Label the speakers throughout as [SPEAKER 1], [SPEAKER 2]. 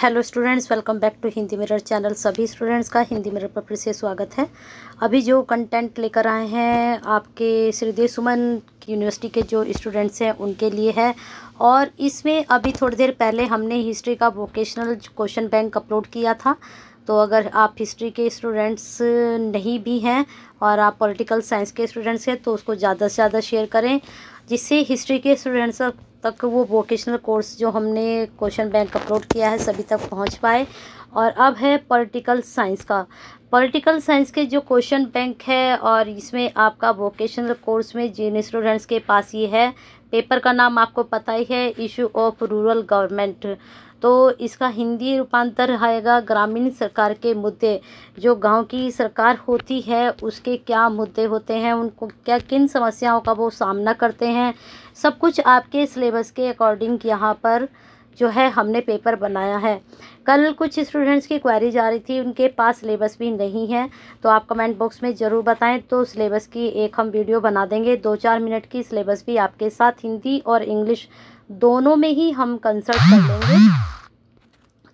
[SPEAKER 1] hello students welcome back to Hindi mirror channel सभी students का Hindi mirror पर फिर से स्वागत है अभी जो कंटेंट लेकर आए हैं आपके श्रीदेव सुमन यूनिवर्सिटी के जो स्टूडेंट्स हैं उनके लिए है और इसमें अभी थोड़ी देर पहले हमने हिस्ट्री का वोकेशनल क्वेश्चन बैंक अपलोड किया था तो अगर आप हिस्ट्री के स्टूडेंट्स नहीं भी हैं और आप पॉलिटिकल साइंस के स्टूडेंट्स हैं तो उसको ज़्यादा से ज़्यादा शेयर करें जिससे हिस्ट्री के स्टूडेंट्स तक वो वोकेशनल कोर्स जो हमने क्वेश्चन बैंक अपलोड किया है सभी तक पहुंच पाए और अब है पॉलिटिकल साइंस का पॉलिटिकल साइंस के जो क्वेश्चन बैंक है और इसमें आपका वोकेशनल कोर्स में जिन स्टूडेंट्स के पास ये है पेपर का नाम आपको पता ही है इशू ऑफ रूरल गवर्नमेंट तो इसका हिंदी रूपांतर आएगा ग्रामीण सरकार के मुद्दे जो गांव की सरकार होती है उसके क्या मुद्दे होते हैं उनको क्या किन समस्याओं का वो सामना करते हैं सब कुछ आपके सिलेबस के अकॉर्डिंग यहाँ पर जो है हमने पेपर बनाया है कल कुछ स्टूडेंट्स की क्वारी जा रही थी उनके पास सिलेबस भी नहीं है तो आप कमेंट बॉक्स में ज़रूर बताएं तो सिलेबस की एक हम वीडियो बना देंगे दो चार मिनट की सिलेबस भी आपके साथ हिंदी और इंग्लिश दोनों में ही हम कंसल्ट कर लेंगे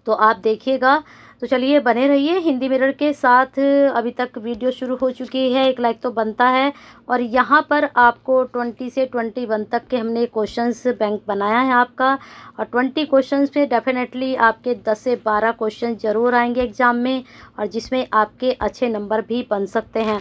[SPEAKER 1] तो आप देखिएगा तो चलिए बने रहिए हिंदी मिरर के साथ अभी तक वीडियो शुरू हो चुकी है एक लाइक तो बनता है और यहाँ पर आपको 20 से 21 तक के हमने क्वेश्चंस बैंक बनाया है आपका और 20 क्वेश्चंस पे डेफिनेटली आपके 10 से 12 क्वेश्चन ज़रूर आएंगे एग्ज़ाम में और जिसमें आपके अच्छे नंबर भी बन सकते हैं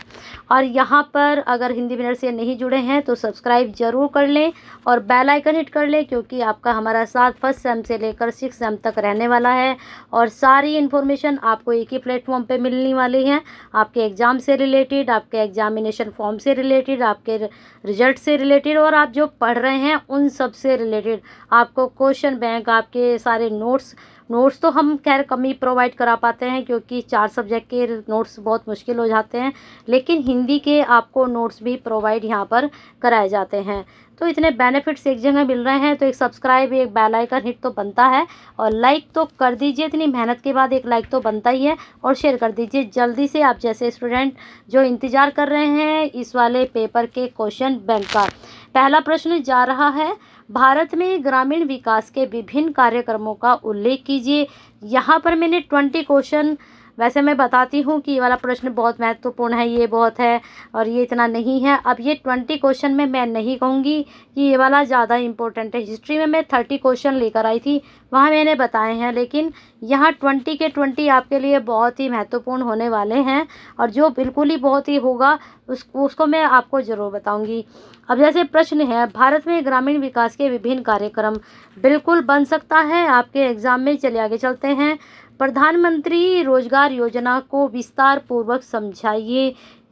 [SPEAKER 1] और यहाँ पर अगर हिंदी मिरर से नहीं जुड़े हैं तो सब्सक्राइब ज़रूर कर लें और बेलाइकन हिट कर लें क्योंकि आपका हमारा साथ फर्स्ट सेम से लेकर सिक्स सेम तक रहने वाला है और सारी इन्फॉर्मेशन इन्फॉर्मेशन आपको एक ही प्लेटफॉर्म पे मिलने वाली है आपके एग्ज़ाम से रिलेटेड आपके एग्जामिनेशन फॉर्म से रिलेटेड आपके रिजल्ट से रिलेटेड और आप जो पढ़ रहे हैं उन सब से रिलेटेड आपको क्वेश्चन बैंक आपके सारे नोट्स नोट्स तो हम खैर कम ही प्रोवाइड करा पाते हैं क्योंकि चार सब्जेक्ट के नोट्स बहुत मुश्किल हो जाते हैं लेकिन हिंदी के आपको नोट्स भी प्रोवाइड यहाँ पर कराए जाते हैं तो इतने बेनिफिट्स एक जगह मिल रहे हैं तो एक सब्सक्राइब एक बेल आइकन हिट तो बनता है और लाइक तो कर दीजिए इतनी मेहनत के बाद एक लाइक तो बनता ही है और शेयर कर दीजिए जल्दी से आप जैसे स्टूडेंट जो इंतज़ार कर रहे हैं इस वाले पेपर के क्वेश्चन बैंक का पहला प्रश्न जा रहा है भारत में ग्रामीण विकास के विभिन्न कार्यक्रमों का उल्लेख कीजिए यहाँ पर मैंने ट्वेंटी क्वेश्चन वैसे मैं बताती हूँ कि ये वाला प्रश्न बहुत महत्वपूर्ण है ये बहुत है और ये इतना नहीं है अब ये ट्वेंटी क्वेश्चन में मैं नहीं कहूँगी कि ये वाला ज़्यादा इंपॉर्टेंट है हिस्ट्री में मैं थर्टी क्वेश्चन लेकर आई थी वहाँ मैंने बताए हैं लेकिन यहाँ ट्वेंटी के ट्वेंटी आपके लिए बहुत ही महत्वपूर्ण होने वाले हैं और जो बिल्कुल ही बहुत ही होगा उस उसको मैं आपको ज़रूर बताऊँगी अब जैसे प्रश्न है भारत में ग्रामीण विकास के विभिन्न कार्यक्रम बिल्कुल बन सकता है आपके एग्ज़ाम में चले आगे चलते हैं प्रधानमंत्री रोजगार योजना को विस्तार पूर्वक समझाइए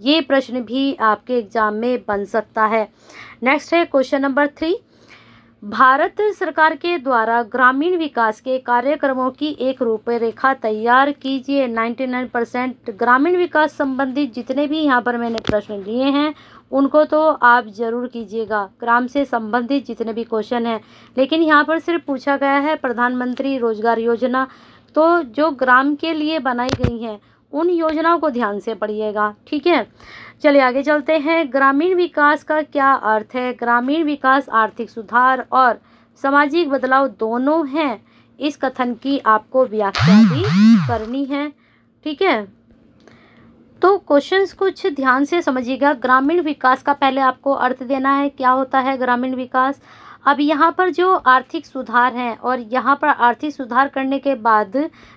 [SPEAKER 1] ये प्रश्न भी आपके एग्जाम में बन सकता है नेक्स्ट है क्वेश्चन नंबर थ्री भारत सरकार के द्वारा ग्रामीण विकास के कार्यक्रमों की एक रूपरेखा तैयार कीजिए 99 परसेंट ग्रामीण विकास संबंधी जितने भी यहाँ पर मैंने प्रश्न लिए हैं उनको तो आप ज़रूर कीजिएगा ग्राम से संबंधित जितने भी क्वेश्चन हैं लेकिन यहाँ पर सिर्फ पूछा गया है प्रधानमंत्री रोजगार योजना तो जो ग्राम के लिए बनाई गई हैं उन योजनाओं को ध्यान से पढ़िएगा ठीक है चलिए आगे चलते हैं ग्रामीण विकास का क्या अर्थ है ग्रामीण विकास आर्थिक सुधार और सामाजिक बदलाव दोनों हैं इस कथन की आपको व्याख्या भी करनी है ठीक है तो क्वेश्चंस कुछ ध्यान से समझिएगा ग्रामीण विकास का पहले आपको अर्थ देना है क्या होता है ग्रामीण विकास अब यहाँ पर जो आर्थिक सुधार हैं और यहाँ पर आर्थिक सुधार करने के बाद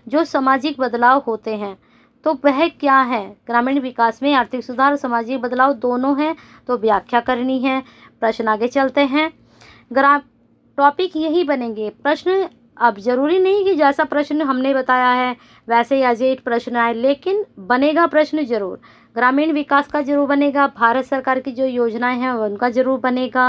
[SPEAKER 1] जो सामाजिक बदलाव होते हैं तो वह क्या है ग्रामीण विकास में आर्थिक सुधार और सामाजिक बदलाव दोनों हैं तो व्याख्या करनी है प्रश्न आगे चलते हैं ग्रा टॉपिक यही बनेंगे प्रश्न अब जरूरी नहीं कि जैसा प्रश्न हमने बताया है वैसे ही अजेट प्रश्न आए लेकिन बनेगा प्रश्न जरूर ग्रामीण विकास का जरूर बनेगा भारत सरकार की जो योजनाएं हैं उनका जरूर बनेगा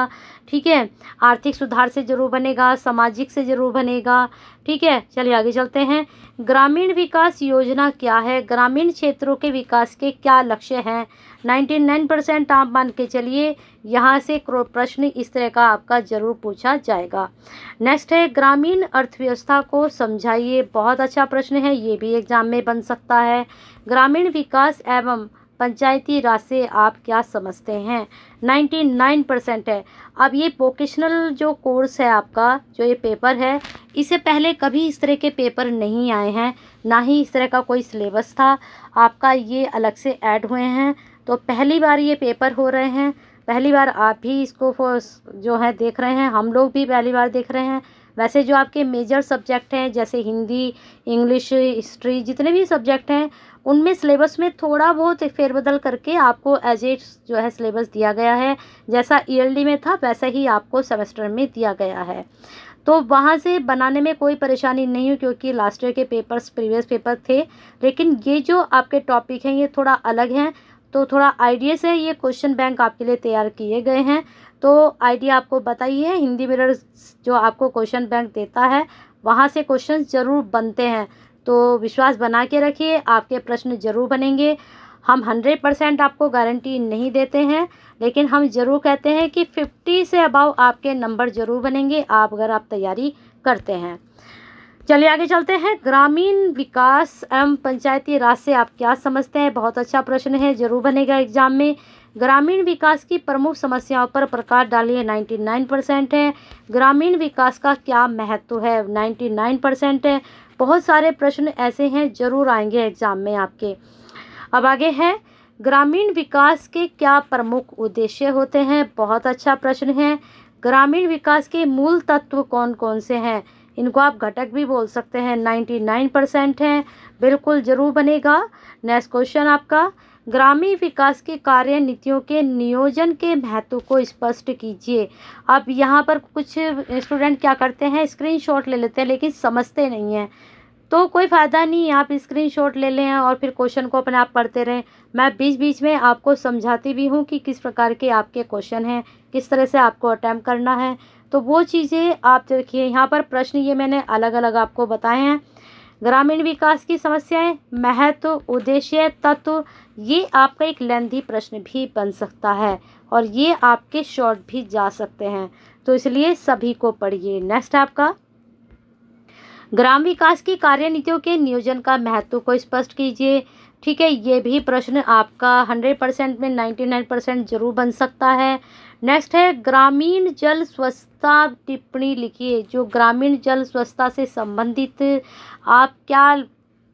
[SPEAKER 1] ठीक है आर्थिक सुधार से जरूर बनेगा सामाजिक से जरूर बनेगा ठीक है चलिए आगे चलते हैं ग्रामीण विकास योजना क्या है ग्रामीण क्षेत्रों के विकास के क्या लक्ष्य हैं नाइन परसेंट आप मान के चलिए यहाँ से प्रश्न इस तरह का आपका जरूर पूछा जाएगा नेक्स्ट है ग्रामीण अर्थव्यवस्था को समझाइए बहुत अच्छा प्रश्न है ये भी एग्जाम में बन सकता है ग्रामीण विकास एवं पंचायती राज से आप क्या समझते हैं 99 परसेंट है अब ये वोकेशनल जो कोर्स है आपका जो ये पेपर है इससे पहले कभी इस तरह के पेपर नहीं आए हैं ना ही इस तरह का कोई सिलेबस था आपका ये अलग से ऐड हुए हैं तो पहली बार ये पेपर हो रहे हैं पहली बार आप भी इसको जो है देख रहे हैं हम लोग भी पहली बार देख रहे हैं वैसे जो आपके मेजर सब्जेक्ट हैं जैसे हिंदी इंग्लिश हिस्ट्री जितने भी सब्जेक्ट हैं उनमें सिलेबस में थोड़ा बहुत फेरबदल करके आपको एज ए जो है सिलेबस दिया गया है जैसा ईयरली e में था वैसा ही आपको सेमेस्टर में दिया गया है तो वहाँ से बनाने में कोई परेशानी नहीं हुई क्योंकि लास्ट ईयर के पेपर्स प्रीवियस पेपर थे लेकिन ये जो आपके टॉपिक हैं ये थोड़ा अलग हैं तो थोड़ा आइडिया से ये क्वेश्चन बैंक आपके लिए तैयार किए गए हैं तो आइडिया आपको बताइए हिंदी मिरर जो आपको क्वेश्चन बैंक देता है वहाँ से क्वेश्चन ज़रूर बनते हैं तो विश्वास बना के रखिए आपके प्रश्न ज़रूर बनेंगे हम हंड्रेड परसेंट आपको गारंटी नहीं देते हैं लेकिन हम ज़रूर कहते हैं कि फिफ्टी से अबाव आपके नंबर ज़रूर बनेंगे आप अगर आप तैयारी करते हैं चलिए आगे चलते हैं ग्रामीण विकास एवं पंचायती राज से आप क्या समझते हैं बहुत अच्छा प्रश्न है जरूर बनेगा एग्जाम में ग्रामीण विकास की प्रमुख समस्याओं पर प्रकाश डालिए 99 परसेंट है ग्रामीण विकास का क्या महत्व है 99 परसेंट है बहुत सारे प्रश्न ऐसे हैं जरूर आएंगे एग्जाम में आपके अब आगे है ग्रामीण विकास के क्या प्रमुख उद्देश्य होते हैं बहुत अच्छा प्रश्न है ग्रामीण विकास के मूल तत्व कौन कौन से हैं इनको आप घटक भी बोल सकते हैं नाइन्टी नाइन परसेंट हैं बिल्कुल जरूर बनेगा नेक्स्ट क्वेश्चन आपका ग्रामीण विकास के कार्य नीतियों के नियोजन के महत्व को स्पष्ट कीजिए अब यहाँ पर कुछ स्टूडेंट क्या करते हैं स्क्रीनशॉट ले लेते हैं लेकिन समझते नहीं हैं तो कोई फ़ायदा नहीं आप स्क्रीनशॉट ले लें और फिर क्वेश्चन को अपने आप पढ़ते रहें मैं बीच बीच में आपको समझाती भी हूँ कि किस प्रकार के आपके क्वेश्चन हैं किस तरह से आपको अटैम्प्ट करना है तो वो चीज़ें आप देखिए यहाँ पर प्रश्न ये मैंने अलग अलग आपको बताए हैं ग्रामीण विकास की समस्याएं महत्व उद्देश्य तत्व ये आपका एक लेंदी प्रश्न भी बन सकता है और ये आपके शॉर्ट भी जा सकते हैं तो इसलिए सभी को पढ़िए नेक्स्ट आपका ग्राम विकास की कार्य नीतियों के नियोजन का महत्व को स्पष्ट कीजिए ठीक है ये भी प्रश्न आपका हंड्रेड परसेंट में नाइन्टी नाइन परसेंट जरूर बन सकता है नेक्स्ट है ग्रामीण जल स्वच्छता टिप्पणी लिखिए जो ग्रामीण जल स्वच्छता से संबंधित आप क्या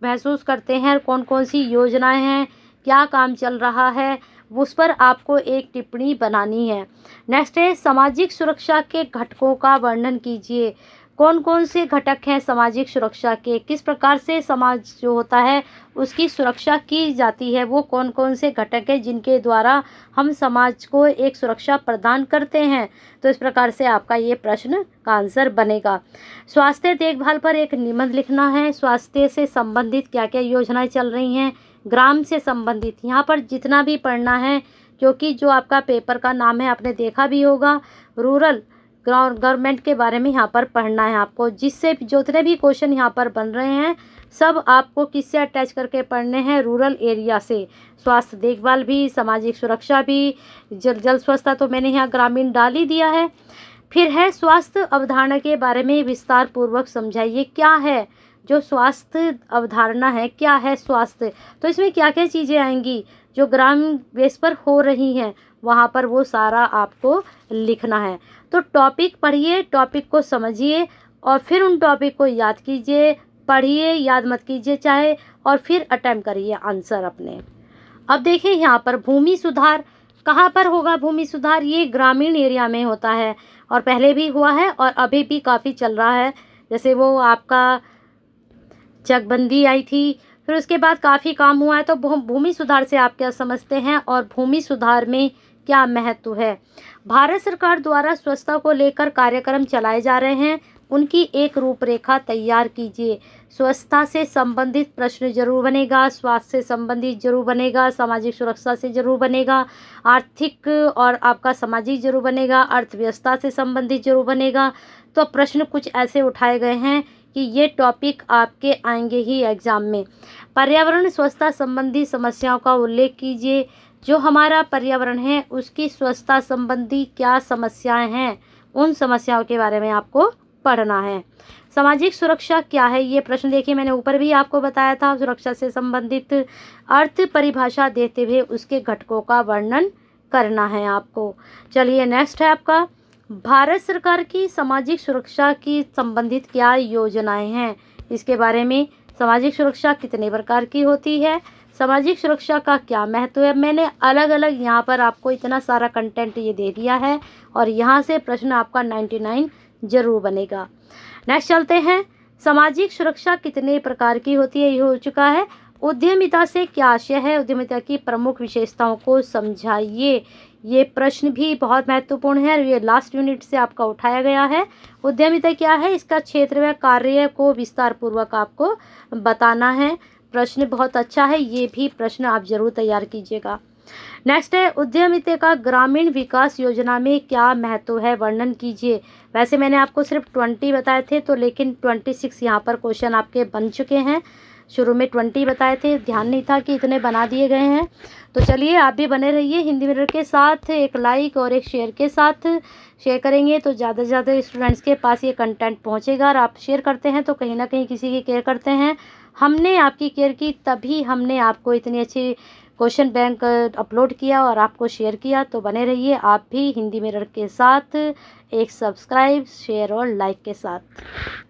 [SPEAKER 1] महसूस करते हैं कौन कौन सी योजनाएं हैं क्या काम चल रहा है उस पर आपको एक टिप्पणी बनानी है नेक्स्ट है सामाजिक सुरक्षा के घटकों का वर्णन कीजिए कौन कौन से घटक हैं सामाजिक सुरक्षा के किस प्रकार से समाज जो होता है उसकी सुरक्षा की जाती है वो कौन कौन से घटक हैं जिनके द्वारा हम समाज को एक सुरक्षा प्रदान करते हैं तो इस प्रकार से आपका ये प्रश्न का आंसर बनेगा स्वास्थ्य देखभाल पर एक निबंध लिखना है स्वास्थ्य से संबंधित क्या क्या योजनाएँ चल रही हैं ग्राम से संबंधित यहाँ पर जितना भी पढ़ना है क्योंकि जो आपका पेपर का नाम है आपने देखा भी होगा रूरल गवर्नमेंट के बारे में यहाँ पर पढ़ना है आपको जिससे जितने भी क्वेश्चन यहाँ पर बन रहे हैं सब आपको किससे अटैच करके पढ़ने हैं रूरल एरिया से स्वास्थ्य देखभाल भी सामाजिक सुरक्षा भी जल जल स्वच्छता तो मैंने यहाँ ग्रामीण डाल ही दिया है फिर है स्वास्थ्य अवधारणा के बारे में विस्तार पूर्वक समझाइए क्या है जो स्वास्थ्य अवधारणा है क्या है स्वास्थ्य तो इसमें क्या क्या चीज़ें आएंगी जो ग्राम बेस पर हो रही हैं वहाँ पर वो सारा आपको लिखना है तो टॉपिक पढ़िए टॉपिक को समझिए और फिर उन टॉपिक को याद कीजिए पढ़िए याद मत कीजिए चाहे और फिर अटैम्प करिए आंसर अपने अब देखिए यहाँ पर भूमि सुधार कहाँ पर होगा भूमि सुधार ये ग्रामीण एरिया में होता है और पहले भी हुआ है और अभी भी काफ़ी चल रहा है जैसे वो आपका चकबंदी आई थी फिर उसके बाद काफ़ी काम हुआ है तो भूमि सुधार से आप क्या समझते हैं और भूमि सुधार में क्या महत्व है भारत सरकार द्वारा स्वच्छता को लेकर कार्यक्रम चलाए जा रहे हैं उनकी एक रूपरेखा तैयार कीजिए स्वच्छता से संबंधित प्रश्न जरूर बनेगा स्वास्थ्य से संबंधित जरूर बनेगा सामाजिक सुरक्षा से जरूर बनेगा आर्थिक और आपका सामाजिक जरूर बनेगा अर्थव्यवस्था से संबंधित जरूर बनेगा तो प्रश्न कुछ ऐसे उठाए गए हैं कि ये टॉपिक आपके आएंगे ही एग्ज़ाम में पर्यावरण स्वच्छता संबंधी समस्याओं का उल्लेख कीजिए जो हमारा पर्यावरण है उसकी स्वच्छता संबंधी क्या समस्याएं हैं उन समस्याओं के बारे में आपको पढ़ना है सामाजिक सुरक्षा क्या है ये प्रश्न देखिए मैंने ऊपर भी आपको बताया था सुरक्षा से संबंधित अर्थ परिभाषा देते हुए उसके घटकों का वर्णन करना है आपको चलिए नेक्स्ट है आपका भारत सरकार की सामाजिक सुरक्षा की संबंधित क्या योजनाएं हैं इसके बारे में सामाजिक सुरक्षा कितने प्रकार की होती है सामाजिक सुरक्षा का क्या महत्व है मैंने अलग अलग यहाँ पर आपको इतना सारा कंटेंट ये दे दिया है और यहाँ से प्रश्न आपका नाइन्टी नाइन जरूर बनेगा नेक्स्ट चलते हैं सामाजिक सुरक्षा कितने प्रकार की होती है ये हो चुका है उद्यमिता से क्या आशय है उद्यमिता की प्रमुख विशेषताओं को समझाइए ये प्रश्न भी बहुत महत्वपूर्ण है और ये लास्ट यूनिट से आपका उठाया गया है उद्यमिता क्या है इसका क्षेत्र व कार्य को विस्तार पूर्वक आपको बताना है प्रश्न बहुत अच्छा है ये भी प्रश्न आप ज़रूर तैयार कीजिएगा नेक्स्ट है उद्यमिता का ग्रामीण विकास योजना में क्या महत्व है वर्णन कीजिए वैसे मैंने आपको सिर्फ ट्वेंटी बताए थे तो लेकिन ट्वेंटी सिक्स यहाँ पर क्वेश्चन आपके बन चुके हैं शुरू में ट्वेंटी बताए थे ध्यान नहीं था कि इतने बना दिए गए हैं तो चलिए आप भी बने रहिए हिंदी मिरर के साथ एक लाइक और एक शेयर के साथ शेयर करेंगे तो ज़्यादा से ज़्यादा स्टूडेंट्स के पास ये कंटेंट पहुँचेगा और आप शेयर करते हैं तो कहीं ना कहीं किसी की केयर करते हैं हमने आपकी केयर की तभी हमने आपको इतनी अच्छी क्वेश्चन बैंक अपलोड किया और आपको शेयर किया तो बने रहिए आप भी हिंदी मिरर के साथ एक सब्सक्राइब शेयर और लाइक के साथ